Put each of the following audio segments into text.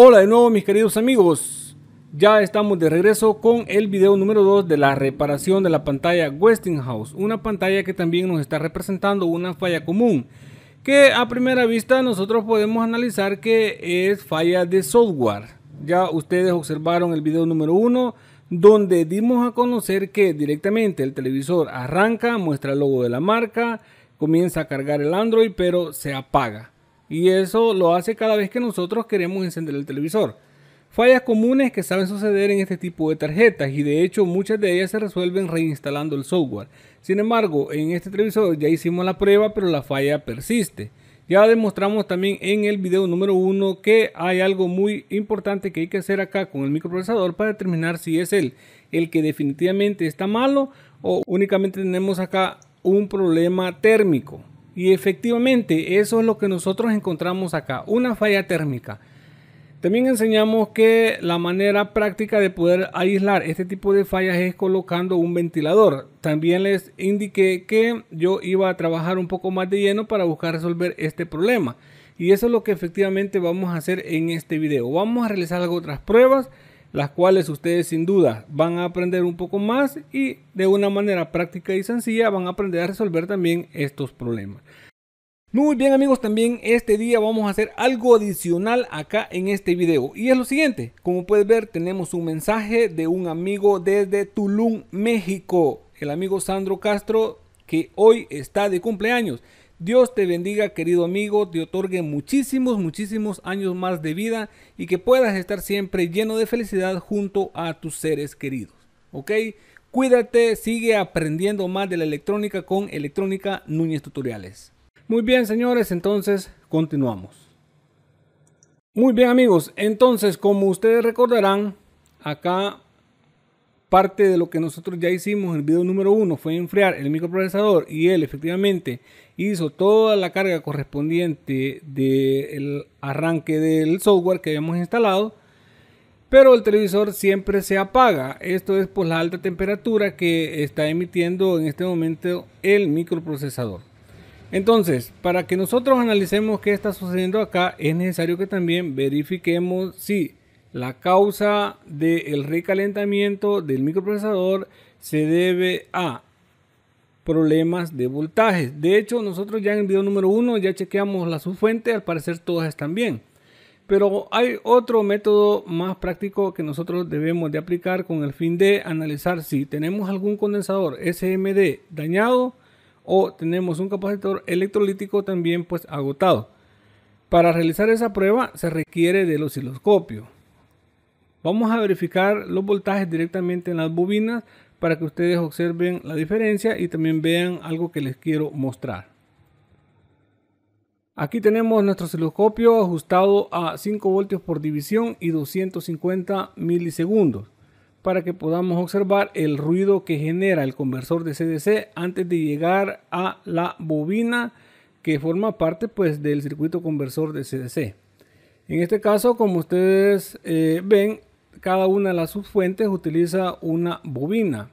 Hola de nuevo mis queridos amigos, ya estamos de regreso con el video número 2 de la reparación de la pantalla Westinghouse, una pantalla que también nos está representando una falla común, que a primera vista nosotros podemos analizar que es falla de software. Ya ustedes observaron el video número 1 donde dimos a conocer que directamente el televisor arranca, muestra el logo de la marca, comienza a cargar el Android pero se apaga. Y eso lo hace cada vez que nosotros queremos encender el televisor. Fallas comunes que saben suceder en este tipo de tarjetas y de hecho muchas de ellas se resuelven reinstalando el software. Sin embargo, en este televisor ya hicimos la prueba pero la falla persiste. Ya demostramos también en el video número 1 que hay algo muy importante que hay que hacer acá con el microprocesador para determinar si es él el que definitivamente está malo o únicamente tenemos acá un problema térmico. Y efectivamente, eso es lo que nosotros encontramos acá, una falla térmica. También enseñamos que la manera práctica de poder aislar este tipo de fallas es colocando un ventilador. También les indiqué que yo iba a trabajar un poco más de lleno para buscar resolver este problema. Y eso es lo que efectivamente vamos a hacer en este video. Vamos a realizar otras pruebas las cuales ustedes sin duda van a aprender un poco más y de una manera práctica y sencilla van a aprender a resolver también estos problemas. Muy bien amigos, también este día vamos a hacer algo adicional acá en este video y es lo siguiente, como puedes ver tenemos un mensaje de un amigo desde Tulum, México, el amigo Sandro Castro que hoy está de cumpleaños Dios te bendiga, querido amigo, te otorgue muchísimos, muchísimos años más de vida y que puedas estar siempre lleno de felicidad junto a tus seres queridos. ¿Ok? Cuídate, sigue aprendiendo más de la electrónica con Electrónica Núñez Tutoriales. Muy bien, señores, entonces continuamos. Muy bien, amigos, entonces, como ustedes recordarán, acá parte de lo que nosotros ya hicimos en el video número uno fue enfriar el microprocesador y él efectivamente hizo toda la carga correspondiente del arranque del software que habíamos instalado, pero el televisor siempre se apaga. Esto es por la alta temperatura que está emitiendo en este momento el microprocesador. Entonces, para que nosotros analicemos qué está sucediendo acá, es necesario que también verifiquemos si la causa del recalentamiento del microprocesador se debe a problemas de voltajes. De hecho, nosotros ya en el video número 1 ya chequeamos la subfuente, al parecer todas están bien. Pero hay otro método más práctico que nosotros debemos de aplicar con el fin de analizar si tenemos algún condensador SMD dañado o tenemos un capacitor electrolítico también pues agotado. Para realizar esa prueba se requiere del osciloscopio. Vamos a verificar los voltajes directamente en las bobinas para que ustedes observen la diferencia y también vean algo que les quiero mostrar. Aquí tenemos nuestro osciloscopio ajustado a 5 voltios por división y 250 milisegundos para que podamos observar el ruido que genera el conversor de CDC antes de llegar a la bobina que forma parte pues del circuito conversor de CDC. En este caso, como ustedes eh, ven, cada una de las subfuentes utiliza una bobina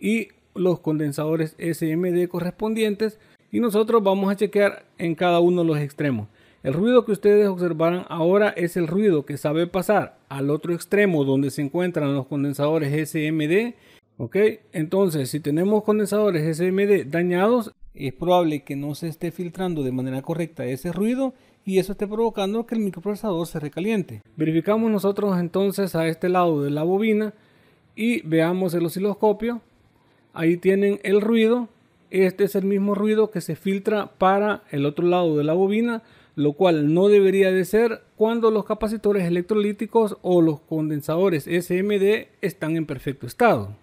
y los condensadores SMD correspondientes y nosotros vamos a chequear en cada uno de los extremos. El ruido que ustedes observarán ahora es el ruido que sabe pasar al otro extremo donde se encuentran los condensadores SMD. Ok, entonces si tenemos condensadores SMD dañados, es probable que no se esté filtrando de manera correcta ese ruido y eso esté provocando que el microprocesador se recaliente. Verificamos nosotros entonces a este lado de la bobina y veamos el osciloscopio. Ahí tienen el ruido. Este es el mismo ruido que se filtra para el otro lado de la bobina, lo cual no debería de ser cuando los capacitores electrolíticos o los condensadores SMD están en perfecto estado.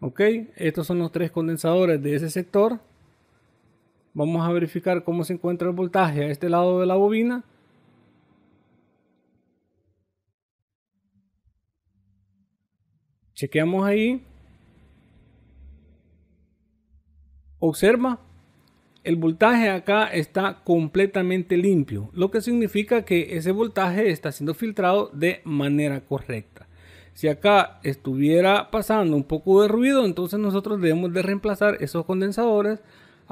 Ok, estos son los tres condensadores de ese sector. Vamos a verificar cómo se encuentra el voltaje a este lado de la bobina. Chequeamos ahí. Observa, el voltaje acá está completamente limpio, lo que significa que ese voltaje está siendo filtrado de manera correcta. Si acá estuviera pasando un poco de ruido, entonces nosotros debemos de reemplazar esos condensadores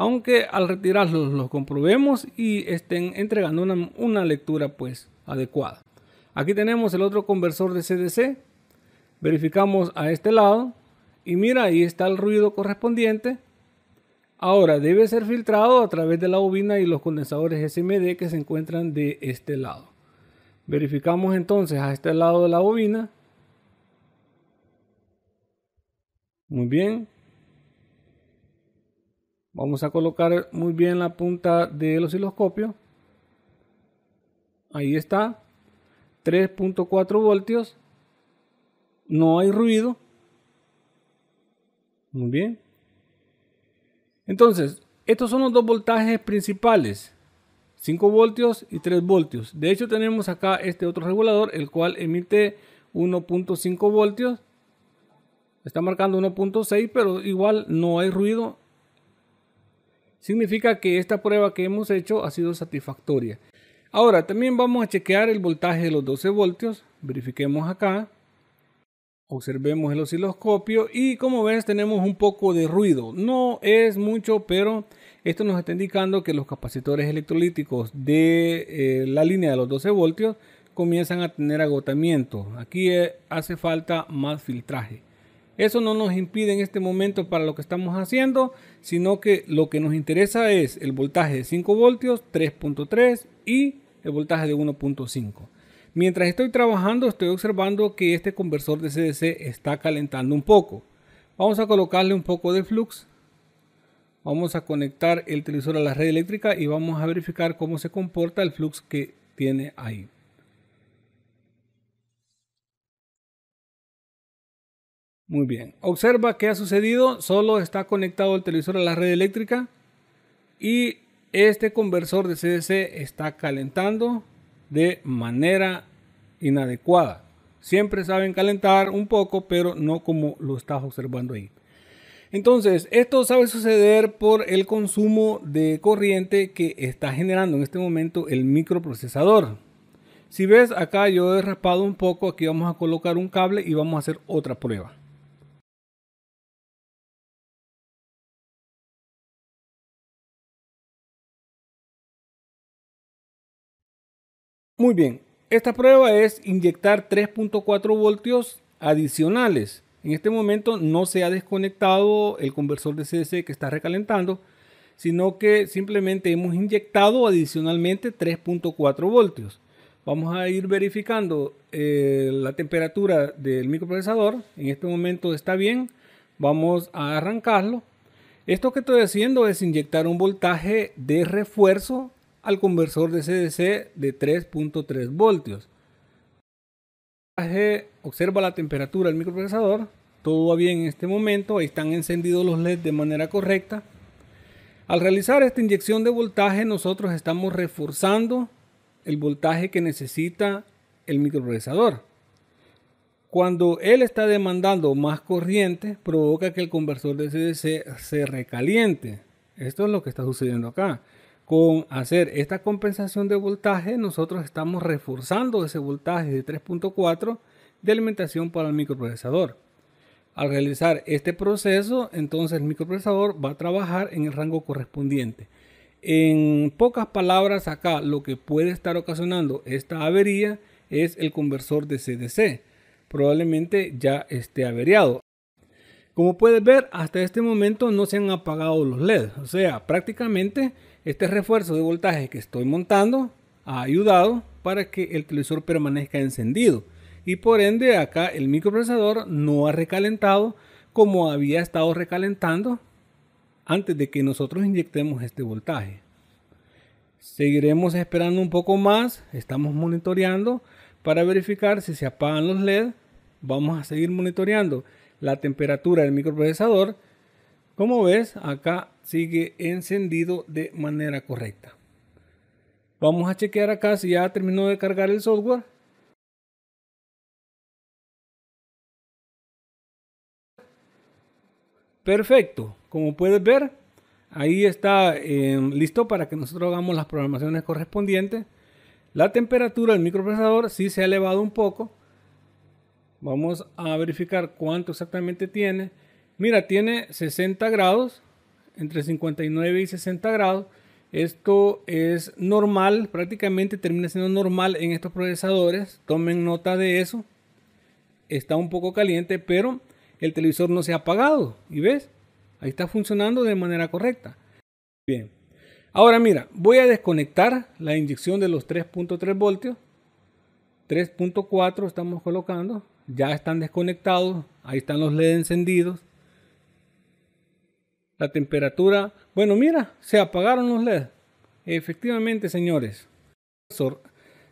aunque al retirarlos los comprobemos y estén entregando una, lectura pues adecuada. Aquí tenemos el otro conversor de CDC, verificamos a este lado y mira ahí está el ruido correspondiente. Ahora debe ser filtrado a través de la bobina y los condensadores SMD que se encuentran de este lado. Verificamos entonces a este lado de la bobina. Muy bien, Vamos a colocar muy bien la punta del osciloscopio. Ahí está. 3.4 voltios. No hay ruido. Muy bien. Entonces, estos son los dos voltajes principales. 5 voltios y 3 voltios. De hecho, tenemos acá este otro regulador, el cual emite 1.5 voltios. Está marcando 1.6, pero igual no hay ruido significa que esta prueba que hemos hecho ha sido satisfactoria. Ahora también vamos a chequear el voltaje de los 12 voltios, verifiquemos acá, observemos el osciloscopio y como ves tenemos un poco de ruido, no es mucho pero esto nos está indicando que los capacitores electrolíticos de eh, la línea de los 12 voltios comienzan a tener agotamiento, aquí eh, hace falta más filtraje. Eso no nos impide en este momento para lo que estamos haciendo, sino que lo que nos interesa es el voltaje de 5 voltios, 3.3 y el voltaje de 1.5. Mientras estoy trabajando estoy observando que este conversor de CDC está calentando un poco. Vamos a colocarle un poco de flux. Vamos a conectar el televisor a la red eléctrica y vamos a verificar cómo se comporta el flux que tiene ahí. Muy bien. Observa qué ha sucedido. Solo está conectado el televisor a la red eléctrica. Y este conversor de CDC está calentando de manera inadecuada. Siempre saben calentar un poco, pero no como lo estás observando ahí. Entonces, esto sabe suceder por el consumo de corriente que está generando en este momento el microprocesador. Si ves acá yo he raspado un poco, aquí vamos a colocar un cable y vamos a hacer otra prueba. Muy bien, esta prueba es inyectar 3.4 voltios adicionales. En este momento no se ha desconectado el conversor de CC que está recalentando, sino que simplemente hemos inyectado adicionalmente 3.4 voltios. Vamos a ir verificando eh, la temperatura del microprocesador. En este momento está bien. Vamos a arrancarlo. Esto que estoy haciendo es inyectar un voltaje de refuerzo al conversor de CDC de 3.3 voltios. Observa la temperatura del microprocesador, todo va bien en este momento, ahí están encendidos los LEDs de manera correcta. Al realizar esta inyección de voltaje nosotros estamos reforzando el voltaje que necesita el microprocesador. Cuando él está demandando más corriente, provoca que el conversor de CDC se recaliente. Esto es lo que está sucediendo acá. Con hacer esta compensación de voltaje, nosotros estamos reforzando ese voltaje de 3.4 de alimentación para el microprocesador. Al realizar este proceso, entonces el microprocesador va a trabajar en el rango correspondiente. En pocas palabras, acá lo que puede estar ocasionando esta avería es el conversor de CDC. Probablemente ya esté averiado. Como puedes ver, hasta este momento no se han apagado los LEDs, o sea, prácticamente este refuerzo de voltaje que estoy montando ha ayudado para que el televisor permanezca encendido y por ende acá el microprocesador no ha recalentado como había estado recalentando antes de que nosotros inyectemos este voltaje. Seguiremos esperando un poco más, estamos monitoreando para verificar si se apagan los LED. Vamos a seguir monitoreando la temperatura del microprocesador. Como ves, acá sigue encendido de manera correcta. Vamos a chequear acá si ya terminó de cargar el software. Perfecto, como puedes ver, ahí está eh, listo para que nosotros hagamos las programaciones correspondientes. La temperatura del microprocesador si se ha elevado un poco. Vamos a verificar cuánto exactamente tiene. Mira, tiene 60 grados entre 59 y 60 grados. Esto es normal, prácticamente termina siendo normal en estos procesadores. Tomen nota de eso. Está un poco caliente, pero el televisor no se ha apagado. ¿Y ves? Ahí está funcionando de manera correcta. Bien. Ahora mira, voy a desconectar la inyección de los 3.3 voltios. 3.4 estamos colocando. Ya están desconectados. Ahí están los LED encendidos la temperatura. Bueno, mira, se apagaron los LED. Efectivamente, señores.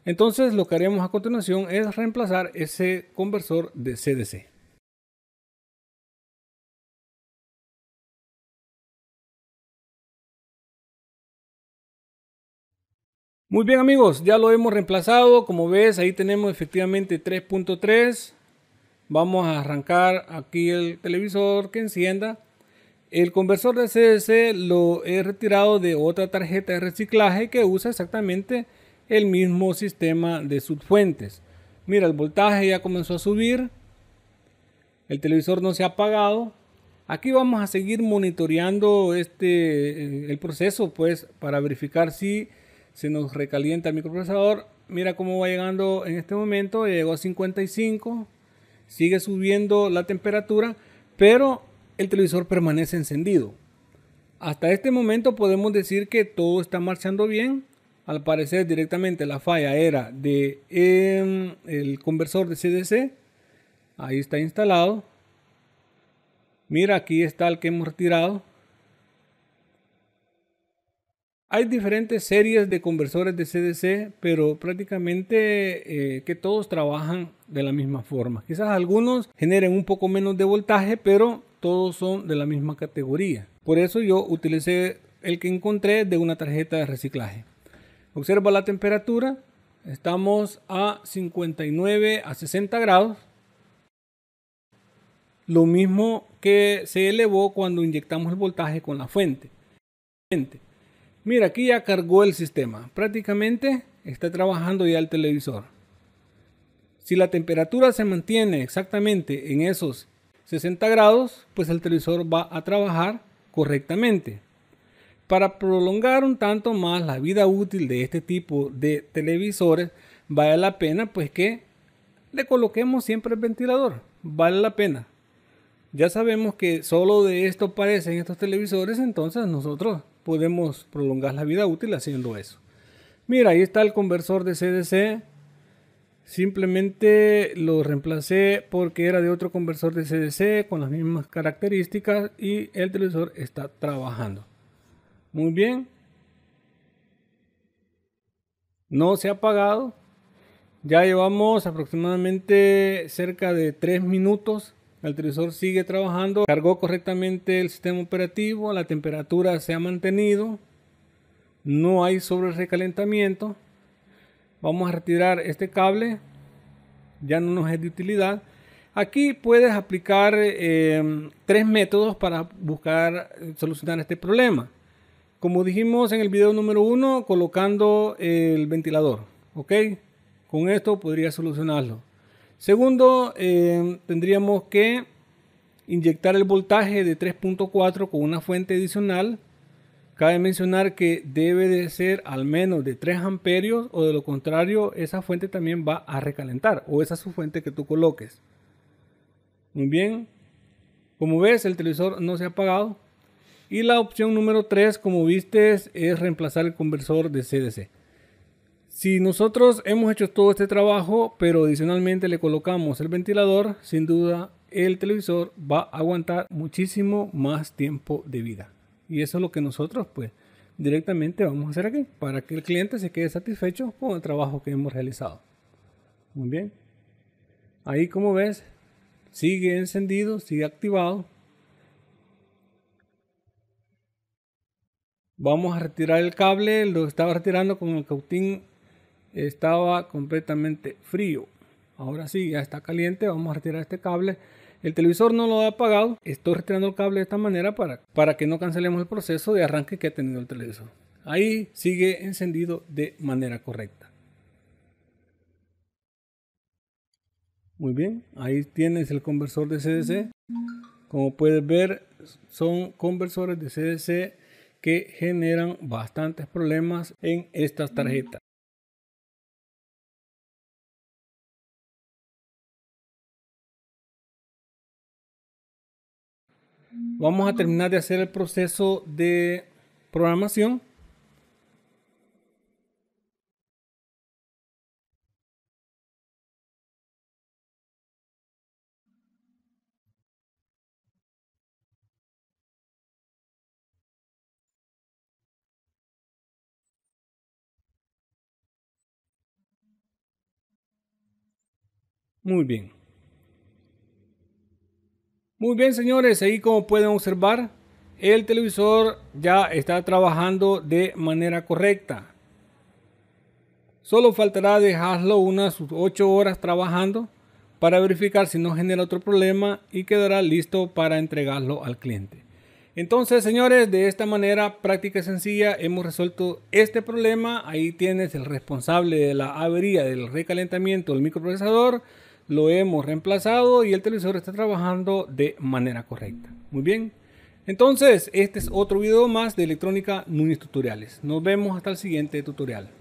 Entonces lo que haremos a continuación es reemplazar ese conversor de CDC. Muy bien amigos, ya lo hemos reemplazado, como ves ahí tenemos efectivamente 3.3, vamos a arrancar aquí el televisor que encienda el conversor de CDC lo he retirado de otra tarjeta de reciclaje que usa exactamente el mismo sistema de subfuentes. Mira, el voltaje ya comenzó a subir. El televisor no se ha apagado. Aquí vamos a seguir monitoreando este, el proceso pues, para verificar si se nos recalienta el microprocesador. Mira cómo va llegando en este momento. Llegó a 55. Sigue subiendo la temperatura. Pero el televisor permanece encendido. Hasta este momento podemos decir que todo está marchando bien. Al parecer directamente la falla era de em, el conversor de CDC. Ahí está instalado. Mira, aquí está el que hemos retirado. Hay diferentes series de conversores de CDC, pero prácticamente eh, que todos trabajan de la misma forma. Quizás algunos generen un poco menos de voltaje, pero todos son de la misma categoría. Por eso yo utilicé el que encontré de una tarjeta de reciclaje. Observa la temperatura, estamos a 59 a 60 grados. Lo mismo que se elevó cuando inyectamos el voltaje con la fuente. Mira, aquí ya cargó el sistema. Prácticamente está trabajando ya el televisor. Si la temperatura se mantiene exactamente en esos 60 grados, pues el televisor va a trabajar correctamente. Para prolongar un tanto más la vida útil de este tipo de televisores, vale la pena pues que le coloquemos siempre el ventilador. Vale la pena. Ya sabemos que solo de esto parecen estos televisores, entonces nosotros podemos prolongar la vida útil haciendo eso. Mira, ahí está el conversor de CDC Simplemente lo reemplacé porque era de otro conversor de CDC con las mismas características y el televisor está trabajando. Muy bien. No se ha apagado. Ya llevamos aproximadamente cerca de 3 minutos. El televisor sigue trabajando. Cargó correctamente el sistema operativo. La temperatura se ha mantenido. No hay sobre recalentamiento. Vamos a retirar este cable, ya no nos es de utilidad. Aquí puedes aplicar eh, tres métodos para buscar eh, solucionar este problema. Como dijimos en el video número uno, colocando el ventilador. ¿Ok? Con esto podría solucionarlo. Segundo, eh, tendríamos que inyectar el voltaje de 3.4 con una fuente adicional Cabe mencionar que debe de ser al menos de 3 amperios o de lo contrario esa fuente también va a recalentar o esa es su fuente que tú coloques. Muy bien. Como ves el televisor no se ha apagado. Y la opción número 3 como viste es, reemplazar el conversor de CDC. Si nosotros hemos hecho todo este trabajo pero adicionalmente le colocamos el ventilador, sin duda el televisor va a aguantar muchísimo más tiempo de vida. Y eso es lo que nosotros, pues, directamente vamos a hacer aquí, para que el cliente se quede satisfecho con el trabajo que hemos realizado. Muy bien. Ahí, como ves, sigue encendido, sigue activado. Vamos a retirar el cable, lo estaba retirando con el cautín, estaba completamente frío. Ahora sí, ya está caliente, vamos a retirar este cable. El televisor no lo ha apagado. Estoy retirando el cable de esta manera para, para que no cancelemos el proceso de arranque que ha tenido el televisor. Ahí sigue encendido de manera correcta. Muy bien, ahí tienes el conversor de CDC. Como puedes ver, son conversores de CDC que generan bastantes problemas en estas tarjetas. Vamos a terminar de hacer el proceso de programación. Muy bien. Muy bien, señores, ahí como pueden observar, el televisor ya está trabajando de manera correcta. Solo faltará dejarlo unas 8 horas trabajando para verificar si no genera otro problema y quedará listo para entregarlo al cliente. Entonces, señores, de esta manera práctica y sencilla hemos resuelto este problema. Ahí tienes el responsable de la avería del recalentamiento del microprocesador lo hemos reemplazado y el televisor está trabajando de manera correcta. Muy bien. Entonces, este es otro video más de electrónica Nunes Tutoriales. Nos vemos hasta el siguiente tutorial.